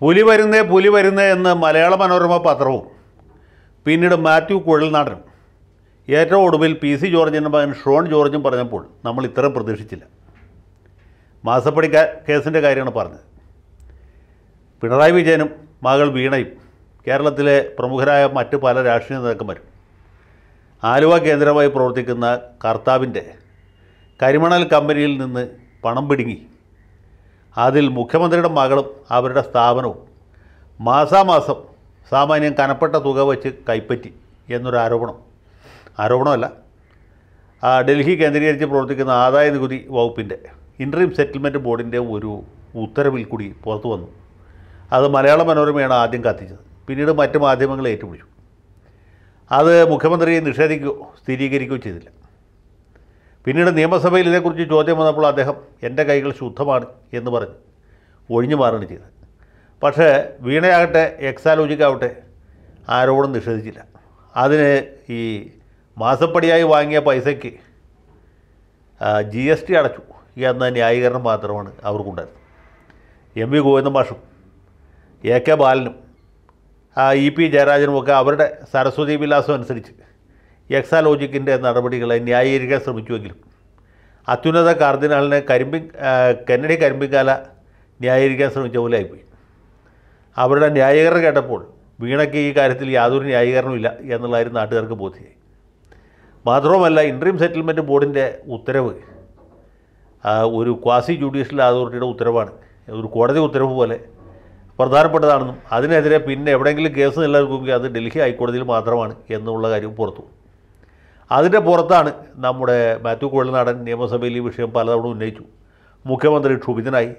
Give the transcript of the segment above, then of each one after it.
പുലി വരുന്നേ പുലി വരുന്നേ എന്ന് മലയാള മനോരമ പത്രവും പിന്നീട് മാത്യു കുഴൽനാടനും ഏറ്റവും ഒടുവിൽ പി സി ജോർജിൻ്റെ മകൻ ഷോൺ ജോർജും പറഞ്ഞപ്പോൾ നമ്മൾ ഇത്രയും പ്രതീക്ഷിച്ചില്ല മാസപ്പടി കേസിൻ്റെ കാര്യമാണ് പറഞ്ഞത് പിണറായി വിജയനും മകൾ വീണയും കേരളത്തിലെ പ്രമുഖരായ മറ്റ് പല രാഷ്ട്രീയ നേതാക്കന്മാരും ആലുവ കേന്ദ്രമായി പ്രവർത്തിക്കുന്ന കർത്താവിൻ്റെ കരിമണൽ കമ്പനിയിൽ നിന്ന് പണം പിടുങ്ങി അതിൽ മുഖ്യമന്ത്രിയുടെ മകളും അവരുടെ സ്ഥാപനവും മാസാമാസം സാമാന്യം കനപ്പെട്ട തുക വെച്ച് കൈപ്പറ്റി എന്നൊരു ആരോപണം ആരോപണമല്ല ഡൽഹി കേന്ദ്രീകരിച്ച് പ്രവർത്തിക്കുന്ന ആദായ നികുതി വകുപ്പിൻ്റെ ഇൻട്രീം സെറ്റിൽമെൻറ്റ് ബോർഡിൻ്റെ ഒരു ഉത്തരവിൽ കൂടി പുറത്തു വന്നു അത് മലയാള മനോരമയാണ് ആദ്യം കത്തിച്ചത് പിന്നീട് മറ്റ് മാധ്യമങ്ങൾ ഏറ്റുപിടിച്ചു അത് മുഖ്യമന്ത്രി നിഷേധിക്കുകയോ സ്ഥിരീകരിക്കുകയോ ചെയ്തില്ല പിന്നീട് നിയമസഭയിൽ ഇതേക്കുറിച്ച് ചോദ്യം വന്നപ്പോൾ അദ്ദേഹം എൻ്റെ കൈകൾ ശുദ്ധമാണ് എന്ന് പറഞ്ഞ് ഒഴിഞ്ഞു മാറുകയാണ് ചെയ്തത് പക്ഷേ വീണയാകട്ടെ എക്സാലോജിക്കാവട്ടെ ആരോടും നിഷേധിച്ചില്ല അതിന് ഈ മാസപ്പടിയായി വാങ്ങിയ പൈസയ്ക്ക് ജി എസ് ടി അടച്ചു എന്ന ന്യായീകരണം മാത്രമാണ് അവർക്കുണ്ടായിരുന്നത് എം വി ഗോവിന്ദമാഷും മാഷും എ കെ ബാലനും ഇ പി ഒക്കെ അവരുടെ സരസ്വതി വിലാസം അനുസരിച്ച് എക്സാലോജിക്കിൻ്റെ നടപടികളെ ന്യായീകരിക്കാൻ ശ്രമിച്ചുവെങ്കിലും അത്യുന്നത കാർദിനാളിനെ കരിമ്പി കെന്നഡി കരിമ്പിക്കാല ന്യായീകരിക്കാൻ ശ്രമിച്ച പോലെ ആയിപ്പോയി അവരുടെ ന്യായീകരണം കേട്ടപ്പോൾ വീണയ്ക്ക് ഈ കാര്യത്തിൽ യാതൊരു ന്യായീകരണമില്ല എന്നുള്ളതായിരുന്നു നാട്ടുകാർക്ക് ബോധ്യമായി മാത്രവുമല്ല ഇൻട്രീം സെറ്റിൽമെൻറ്റ് ബോർഡിൻ്റെ ഉത്തരവ് ഒരു ക്വാസി ജുഡീഷ്യൽ അതോറിറ്റിയുടെ ഉത്തരവാണ് ഒരു കോടതി ഉത്തരവ് പോലെ പ്രധാനപ്പെട്ടതാണെന്നും അതിനെതിരെ പിന്നെ എവിടെയെങ്കിലും കേസ് നിലനിൽക്കുമെങ്കിൽ അത് ഡൽഹി ഹൈക്കോടതിയിൽ മാത്രമാണ് എന്നുള്ള കാര്യം പുറത്തു അതിൻ്റെ പുറത്താണ് നമ്മുടെ മാത്യു കുഴൽനാടൻ നിയമസഭയിൽ ഈ വിഷയം പലതവണ ഉന്നയിച്ചു മുഖ്യമന്ത്രി ക്ഷുഭിതനായി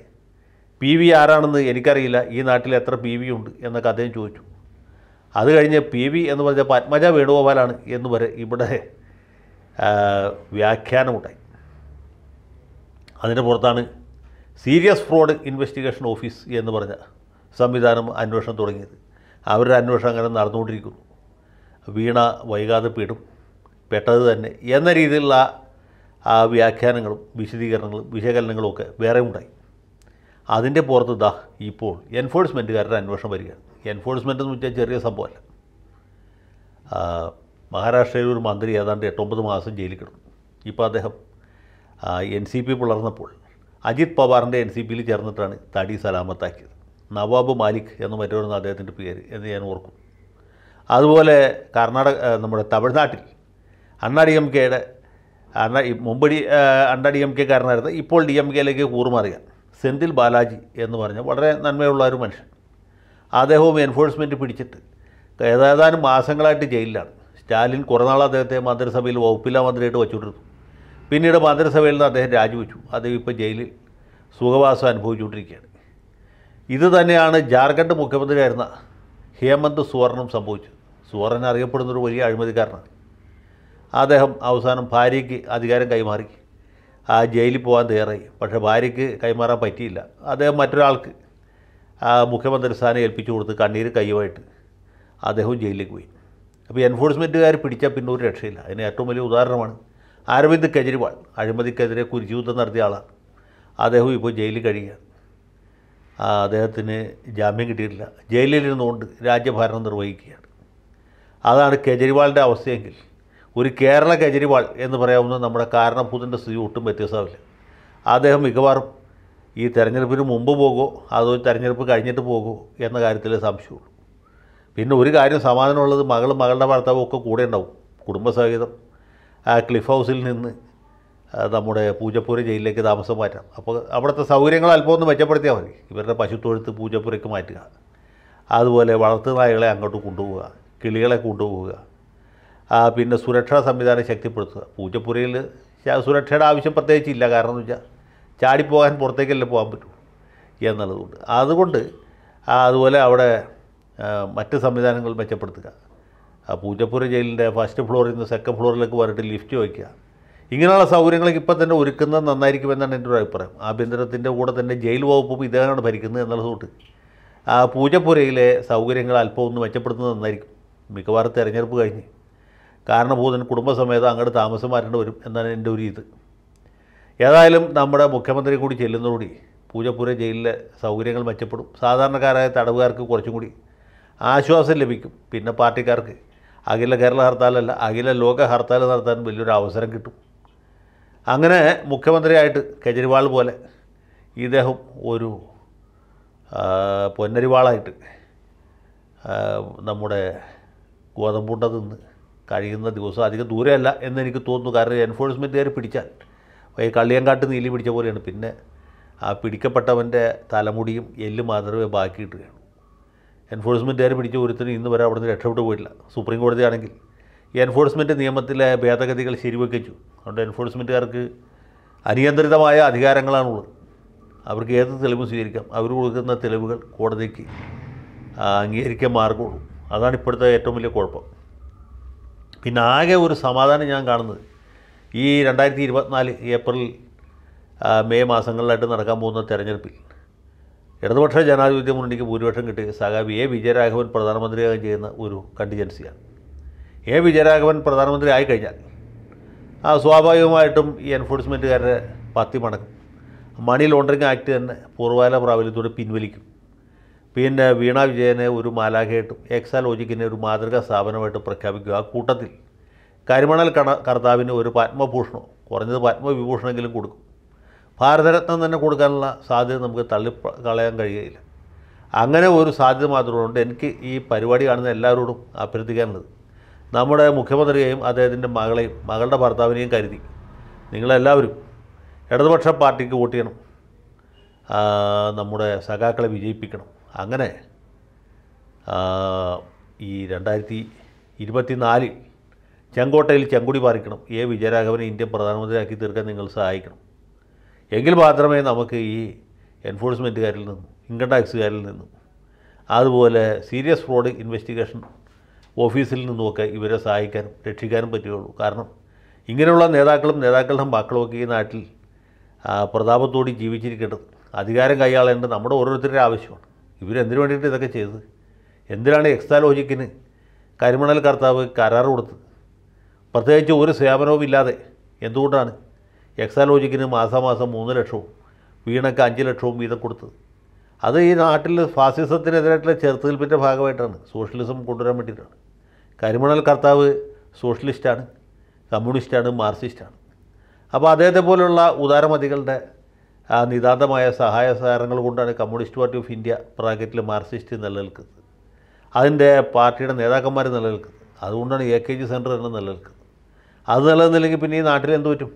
പി വി ആരാണെന്ന് എനിക്കറിയില്ല ഈ നാട്ടിൽ എത്ര പി വി ഉണ്ട് എന്നൊക്കെ അദ്ദേഹം ചോദിച്ചു അത് കഴിഞ്ഞ് പി വി എന്ന് പറഞ്ഞാൽ പത്മജ വേണുഗോപാലാണ് എന്ന് വരെ ഇവിടെ വ്യാഖ്യാനമുണ്ടായി അതിൻ്റെ പുറത്താണ് സീരിയസ് ഫ്രോഡ് ഇൻവെസ്റ്റിഗേഷൻ ഓഫീസ് എന്ന് പറഞ്ഞ സംവിധാനം അന്വേഷണം തുടങ്ങിയത് അവരുടെ അന്വേഷണം അങ്ങനെ നടന്നുകൊണ്ടിരിക്കുന്നു വീണ വൈകാതെ പീടും പെട്ടത് തന്നെ എന്ന രീതിയിലുള്ള ആ വ്യാഖ്യാനങ്ങളും വിശദീകരണങ്ങളും വിശകലനങ്ങളും ഒക്കെ വേറെ ഉണ്ടായി അതിൻ്റെ പുറത്ത് ദാ ഇപ്പോൾ എൻഫോഴ്സ്മെൻറ്റുകാരുടെ അന്വേഷണം വരികയാണ് എൻഫോഴ്സ്മെൻ്റ് എന്ന് വെച്ചാൽ ചെറിയ സംഭവമല്ല മഹാരാഷ്ട്രയിൽ ഒരു മന്ത്രി ഏതാണ്ട് എട്ടൊമ്പത് മാസം ജയിലിൽ കിടന്നു ഇപ്പോൾ അദ്ദേഹം എൻ സി പി പുലർന്നപ്പോൾ അജിത് പവാറിൻ്റെ എൻ സി പിയിൽ ചേർന്നിട്ടാണ് തടി സലാമത്താക്കിയത് നവാബ് മാലിക് എന്ന് മറ്റൊരു അദ്ദേഹത്തിൻ്റെ പേര് എന്ന് ഞാൻ ഓർക്കും അതുപോലെ കർണാടക നമ്മുടെ തമിഴ്നാട്ടിൽ അണ്ണാ ഡി എം കെയുടെ അണ്ണ മുമ്പ് ഡി അണ്ണ ഡി എം കെക്കാരനായിരുന്നു ഇപ്പോൾ ഡി എം കെയിലേക്ക് കൂറുമാറിയ സെന്തിൽ ബാലാജി എന്ന് പറഞ്ഞ വളരെ നന്മയുള്ള ഒരു മനുഷ്യൻ അദ്ദേഹവും എൻഫോഴ്സ്മെൻറ്റ് പിടിച്ചിട്ട് ഏതാനും മാസങ്ങളായിട്ട് ജയിലിലാണ് സ്റ്റാലിൻ കുറേ നാൾ അദ്ദേഹത്തെ മന്ത്രിസഭയിൽ വകുപ്പില്ലാ മന്ത്രിയായിട്ട് വച്ചുകൊണ്ടിരുന്നു പിന്നീട് മന്ത്രിസഭയിൽ നിന്ന് അദ്ദേഹം രാജിവെച്ചു അദ്ദേഹം ഇപ്പോൾ ജയിലിൽ സുഖവാസം അനുഭവിച്ചുകൊണ്ടിരിക്കുകയാണ് ഇത് തന്നെയാണ് ജാർഖണ്ഡ് മുഖ്യമന്ത്രിയായിരുന്ന ഹേമന്ത് സുവർണം സംഭവിച്ചത് സുവർണൻ അറിയപ്പെടുന്നൊരു വലിയ അഴിമതിക്കാരനാണ് അദ്ദേഹം അവസാനം ഭാര്യയ്ക്ക് അധികാരം കൈമാറി ആ ജയിലിൽ പോകാൻ തയ്യാറായി പക്ഷേ ഭാര്യയ്ക്ക് കൈമാറാൻ പറ്റിയില്ല അദ്ദേഹം മറ്റൊരാൾക്ക് ആ മുഖ്യമന്ത്രി സ്ഥാനം ഏൽപ്പിച്ചു കൊടുത്ത് കണ്ണീര് കൈയുമായിട്ട് അദ്ദേഹവും ജയിലിലേക്ക് പോയി അപ്പോൾ എൻഫോഴ്സ്മെൻറ്റുകാർ പിടിച്ചാൽ പിന്നെ ഒരു രക്ഷയില്ല അതിന് ഏറ്റവും വലിയ ഉദാഹരണമാണ് അരവിന്ദ് കെജ്രിവാൾ അഴിമതിക്കെതിരെ കുരിശുദ്ധം നടത്തിയ ആളാണ് അദ്ദേഹവും ഇപ്പോൾ ജയിലിൽ കഴിയുകയാണ് അദ്ദേഹത്തിന് ജാമ്യം കിട്ടിയിട്ടില്ല ജയിലിലിരുന്നുകൊണ്ട് രാജ്യഭരണം നിർവഹിക്കുകയാണ് അതാണ് കെജ്രിവാളിൻ്റെ അവസ്ഥയെങ്കിൽ ഒരു കേരള കേജരിവാൾ എന്ന് പറയാവുന്ന നമ്മുടെ കാരണഭൂതൻ്റെ സ്ഥിതി ഒട്ടും വ്യത്യസ്തമാവില്ല അദ്ദേഹം മിക്കവാറും ഈ തെരഞ്ഞെടുപ്പിന് മുമ്പ് പോകുമോ അതോ തെരഞ്ഞെടുപ്പ് കഴിഞ്ഞിട്ട് പോകുമോ എന്ന കാര്യത്തിൽ സംശയമുള്ളൂ പിന്നെ ഒരു കാര്യം സമാധാനമുള്ളത് മകളും മകളുടെ ഭർത്താവും ഒക്കെ കൂടെ ഉണ്ടാവും കുടുംബസഹിതം ആ ക്ലിഫ് ഹൗസിൽ നിന്ന് നമ്മുടെ പൂജപ്പുര ജയിലിലേക്ക് താമസം മാറ്റാം അപ്പോൾ അവിടുത്തെ സൗകര്യങ്ങൾ അല്പം ഒന്ന് മെച്ചപ്പെടുത്തിയാൽ മതി ഇവരുടെ പശുത്തൊഴുത്ത് പൂജപ്പുരയ്ക്ക് മാറ്റുക അതുപോലെ വളർത്തു നായകളെ അങ്ങോട്ട് കൊണ്ടുപോവുക കിളികളെ കൊണ്ടുപോവുക പിന്നെ സുരക്ഷാ സംവിധാനം ശക്തിപ്പെടുത്തുക പൂജപ്പുരയിൽ സുരക്ഷയുടെ ആവശ്യം പ്രത്യേകിച്ച് ഇല്ല കാരണം എന്ന് വെച്ചാൽ ചാടിപ്പോകാൻ പുറത്തേക്കല്ലേ പോകാൻ പറ്റൂ എന്നുള്ളതുകൊണ്ട് അതുകൊണ്ട് അതുപോലെ അവിടെ മറ്റ് സംവിധാനങ്ങൾ മെച്ചപ്പെടുത്തുക പൂജപ്പുര ജയിലിൻ്റെ ഫസ്റ്റ് ഫ്ലോറിൽ നിന്ന് സെക്കൻഡ് ഫ്ലോറിലേക്ക് വരട്ട് ലിഫ്റ്റ് വയ്ക്കുക ഇങ്ങനെയുള്ള സൗകര്യങ്ങളൊക്കെ ഇപ്പം തന്നെ ഒരുക്കുന്നത് നന്നായിരിക്കുമെന്നാണ് എൻ്റെ ഒരു അഭിപ്രായം ആഭ്യന്തരത്തിൻ്റെ കൂടെ തന്നെ ജയിൽ വകുപ്പും ഇദ്ദേഹമാണ് ഭരിക്കുന്നത് എന്നുള്ളതുകൊണ്ട് പൂജപ്പുരയിലെ സൗകര്യങ്ങൾ അല്പം ഒന്ന് മെച്ചപ്പെടുത്തുന്നത് നന്നായിരിക്കും മിക്കവാറും തിരഞ്ഞെടുപ്പ് കഴിഞ്ഞ് കാരണഭൂതൻ കുടുംബസമേതം അങ്ങോട്ട് താമസം മാറ്റേണ്ടി വരും എന്നാണ് എൻ്റെ ഒരു ഇത് ഏതായാലും നമ്മുടെ മുഖ്യമന്ത്രി കൂടി ചെല്ലുന്നതോടി പൂജപ്പുര ജയിലിലെ സൗകര്യങ്ങൾ മെച്ചപ്പെടും സാധാരണക്കാരായ തടവുകാർക്ക് കുറച്ചും കൂടി ആശ്വാസം ലഭിക്കും പിന്നെ പാർട്ടിക്കാർക്ക് അഖില കേരള ഹർത്താലല്ല അഖില ലോക ഹർത്താൽ നടത്താൻ വലിയൊരു അവസരം കിട്ടും അങ്ങനെ മുഖ്യമന്ത്രിയായിട്ട് കെജ്രിവാൾ പോലെ ഇദ്ദേഹം ഒരു പൊന്നരിവാളായിട്ട് നമ്മുടെ ഗോതമ്പുണ്ട നിന്ന് കഴിയുന്ന ദിവസം അധികം ദൂരമല്ല എന്ന് എനിക്ക് തോന്നുന്നു കാരണം എൻഫോഴ്സ്മെൻറ്റുകാർ പിടിച്ചാൽ ഈ കള്ളിയങ്കാട്ട് നീലി പിടിച്ച പോലെയാണ് പിന്നെ ആ പിടിക്കപ്പെട്ടവൻ്റെ തലമുടിയും എല്ല് മാത്രമേ ബാക്കിയിട്ടുകയുള്ളൂ എൻഫോഴ്സ്മെൻറ്റുകാർ പിടിച്ച ഒരുത്തിന് ഇന്ന് വരെ അവിടുന്ന് രക്ഷപ്പെട്ടു പോയിട്ടില്ല സുപ്രീം കോടതിയാണെങ്കിൽ ഈ എൻഫോഴ്സ്മെൻറ്റ് നിയമത്തിലെ ഭേദഗതികൾ ശരിവെക്കിച്ചു അതുകൊണ്ട് എൻഫോഴ്സ്മെൻറ്റുകാർക്ക് അനിയന്ത്രിതമായ അധികാരങ്ങളാണുള്ളത് അവർക്ക് ഏത് തെളിവും സ്വീകരിക്കാം അവർ കൊടുക്കുന്ന തെളിവുകൾ കോടതിക്ക് അംഗീകരിക്കാൻ മാർഗമുള്ളൂ അതാണ് ഇപ്പോഴത്തെ ഏറ്റവും വലിയ കുഴപ്പം പിന്നെ ആകെ ഒരു സമാധാനം ഞാൻ കാണുന്നത് ഈ രണ്ടായിരത്തി ഇരുപത്തിനാല് ഏപ്രിൽ മെയ് മാസങ്ങളിലായിട്ട് നടക്കാൻ പോകുന്ന തെരഞ്ഞെടുപ്പിൽ ഇടതുപക്ഷ ജനാധിപത്യ മുന്നണിക്ക് ഭൂരിപക്ഷം കിട്ടി സഖാബ് എ വിജയരാഘവൻ പ്രധാനമന്ത്രിയാകുകയും ചെയ്യുന്ന ഒരു കണ്ടിജൻസിയാണ് എ വിജയരാഘവൻ പ്രധാനമന്ത്രി ആയിക്കഴിഞ്ഞാൽ ആ സ്വാഭാവികമായിട്ടും ഈ എൻഫോഴ്സ്മെൻറ്റുകാരുടെ പത്തി മണക്കും മണി ലോണ്ടറിങ് ആക്ട് തന്നെ പൂർവ്വകാല പ്രാബല്യത്തോടെ പിൻവലിക്കും പിന്നെ വീണ വിജയനെ ഒരു മാലാഖയായിട്ടും എക്സാലോജിക്കിനെ ഒരു മാതൃകാ സ്ഥാപനമായിട്ട് പ്രഖ്യാപിക്കുക ആ കൂട്ടത്തിൽ കരിമണൽ കണ കർത്താവിന് ഒരു പത്മഭൂഷണോ കുറഞ്ഞത് പത്മവിഭൂഷണമെങ്കിലും കൊടുക്കും ഭാരതരത്നം തന്നെ കൊടുക്കാനുള്ള സാധ്യത നമുക്ക് തള്ളി കളയാൻ കഴിയുകയില്ല അങ്ങനെ ഒരു സാധ്യത മാത്രമുണ്ട് എനിക്ക് ഈ പരിപാടി കാണുന്ന എല്ലാവരോടും അഭ്യർത്ഥിക്കാനുള്ളത് നമ്മുടെ മുഖ്യമന്ത്രിയെയും അദ്ദേഹത്തിൻ്റെ മകളെയും മകളുടെ ഭർത്താവിനെയും കരുതി നിങ്ങളെല്ലാവരും ഇടതുപക്ഷ പാർട്ടിക്ക് വോട്ട് ചെയ്യണം നമ്മുടെ സഖാക്കളെ വിജയിപ്പിക്കണം അങ്ങനെ ഈ രണ്ടായിരത്തി ഇരുപത്തിനാലിൽ ചെങ്കോട്ടയിൽ ചെങ്കുടി പാറിക്കണം എ വിജയരാഘവനെ ഇന്ത്യൻ പ്രധാനമന്ത്രിയാക്കി തീർക്കാൻ നിങ്ങൾ സഹായിക്കണം എങ്കിൽ മാത്രമേ നമുക്ക് ഈ എൻഫോഴ്സ്മെൻറ്റുകാരിൽ നിന്നും ഇൻകം ടാക്സുകാരിൽ നിന്നും അതുപോലെ സീരിയസ് ഫ്രോഡ് ഇൻവെസ്റ്റിഗേഷൻ ഓഫീസിൽ നിന്നുമൊക്കെ ഇവരെ സഹായിക്കാനും രക്ഷിക്കാനും പറ്റുകയുള്ളൂ കാരണം ഇങ്ങനെയുള്ള നേതാക്കളും നേതാക്കളുടെ മക്കളുമൊക്കെ ഈ നാട്ടിൽ പ്രതാപത്തോടി ജീവിച്ചിരിക്കേണ്ടത് അധികാരം കൈയാളേണ്ടത് നമ്മുടെ ഓരോരുത്തരുടെ ആവശ്യമാണ് ഇവരെന്തിനു വേണ്ടിയിട്ട് ഇതൊക്കെ ചെയ്തത് എന്തിനാണ് എക്സാലോജിക്കിന് കരിമണൽ കർത്താവ് കരാർ കൊടുത്തത് പ്രത്യേകിച്ച് ഒരു സേവനവും ഇല്ലാതെ എന്തുകൊണ്ടാണ് എക്സാലോജിക്കിന് മാസാമാസം മൂന്ന് ലക്ഷവും വീണക്ക് അഞ്ച് ലക്ഷവും വീതം കൊടുത്തത് അത് ഈ നാട്ടിൽ ഫാസിസത്തിനെതിരായിട്ടുള്ള ചെറുത്തുനിൽപ്പിൻ്റെ ഭാഗമായിട്ടാണ് സോഷ്യലിസം കൊണ്ടുവരാൻ വേണ്ടിയിട്ടാണ് കരിമണൽ കർത്താവ് സോഷ്യലിസ്റ്റാണ് കമ്മ്യൂണിസ്റ്റാണ് മാർസിസ്റ്റാണ് അപ്പോൾ അദ്ദേഹത്തെ പോലുള്ള ഉദാരമതികളുടെ ആ നിതാന്തമായ സഹായ സഹകരണങ്ങൾ കൊണ്ടാണ് കമ്മ്യൂണിസ്റ്റ് പാർട്ടി ഓഫ് ഇന്ത്യ ബ്രാക്കറ്റിൽ മാർക്സിസ്റ്റ് നിലനിൽക്കുന്നത് അതിൻ്റെ പാർട്ടിയുടെ നേതാക്കന്മാർ നിലനിൽക്കുന്നത് അതുകൊണ്ടാണ് എ കെ ജി സെൻറ്റർ തന്നെ നിലനിൽക്കുന്നത് അത് നിലനിന്നില്ലെങ്കിൽ പിന്നെ ഈ നാട്ടിൽ എന്ത് പറ്റും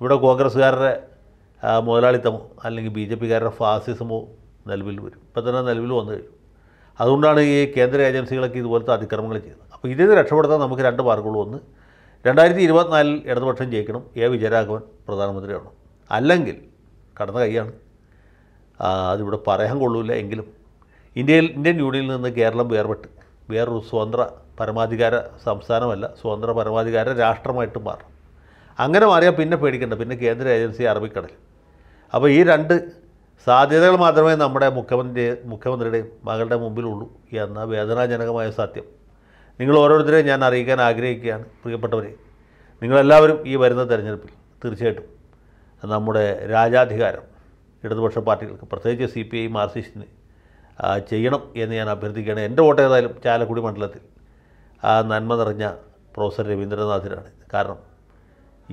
ഇവിടെ കോൺഗ്രസ്സുകാരുടെ മുതലാളിത്തമോ അല്ലെങ്കിൽ ബി ജെ പിക്കാരുടെ ഫാസിസമോ നിലവിൽ വരും ഇപ്പം തന്നെ നിലവിൽ വന്നു കഴിഞ്ഞു അതുകൊണ്ടാണ് ഈ കേന്ദ്ര ഏജൻസികളൊക്കെ ഇതുപോലത്തെ അതിക്രമങ്ങൾ ചെയ്യുന്നത് അപ്പോൾ ഇതിൽ രക്ഷപ്പെടുത്താൻ നമുക്ക് രണ്ട് മാർഗമുള്ളൂ ഒന്ന് രണ്ടായിരത്തി ഇരുപത്തിനാലിൽ ഇടതുപക്ഷം ജയിക്കണം എ വിജയരാഘവൻ പ്രധാനമന്ത്രിയാണ് അല്ലെങ്കിൽ കടന്ന കൈയാണ് അതിവിടെ പറയാൻ കൊള്ളൂല എങ്കിലും ഇന്ത്യയിൽ ഇന്ത്യൻ യൂണിയനിൽ നിന്ന് കേരളം വേർപെട്ട് വേറൊരു സ്വതന്ത്ര പരമാധികാര സംസ്ഥാനമല്ല സ്വതന്ത്ര പരമാധികാര രാഷ്ട്രമായിട്ട് മാറും അങ്ങനെ മാറിയാൽ പിന്നെ പേടിക്കേണ്ട പിന്നെ കേന്ദ്ര ഏജൻസി അറബിക്കടൽ അപ്പോൾ ഈ രണ്ട് സാധ്യതകൾ മാത്രമേ നമ്മുടെ മുഖ്യമന്ത്രി മുഖ്യമന്ത്രിയുടെയും മകളുടെ മുമ്പിലുള്ളൂ എന്ന വേദനാജനകമായ സത്യം നിങ്ങൾ ഓരോരുത്തരെയും ഞാൻ അറിയിക്കാൻ ആഗ്രഹിക്കുകയാണ് പ്രിയപ്പെട്ടവരെ നിങ്ങളെല്ലാവരും ഈ വരുന്ന തിരഞ്ഞെടുപ്പിൽ തീർച്ചയായിട്ടും നമ്മുടെ രാജാധികാരം ഇടതുപക്ഷ പാർട്ടികൾക്ക് പ്രത്യേകിച്ച് സി പി ഐ മാർസിസ്റ്റിന് ചെയ്യണം എന്ന് ഞാൻ അഭ്യർത്ഥിക്കുകയാണ് എൻ്റെ വോട്ട് ഏതായാലും ചാലക്കുടി മണ്ഡലത്തിൽ ആ നന്മ നിറഞ്ഞ പ്രൊഫസർ രവീന്ദ്രനാഥിനാണ് കാരണം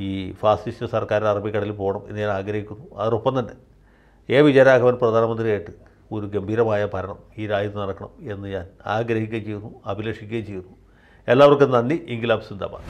ഈ ഫാസിസ്റ്റ് സർക്കാർ അറബിക്കടലിൽ പോകണം എന്ന് ഞാൻ ആഗ്രഹിക്കുന്നു അതോടൊപ്പം തന്നെ എ വിജയരാഘവൻ പ്രധാനമന്ത്രിയായിട്ട് ഒരു ഗംഭീരമായ ഭരണം ഈ രാജ്യത്ത് നടക്കണം എന്ന് ഞാൻ ആഗ്രഹിക്കുകയും ചെയ്യുന്നു അഭിലഷിക്കുകയും ചെയ്യുന്നു എല്ലാവർക്കും നന്ദി ഇംഗ്ലാബ് സിന്ദാബാദ്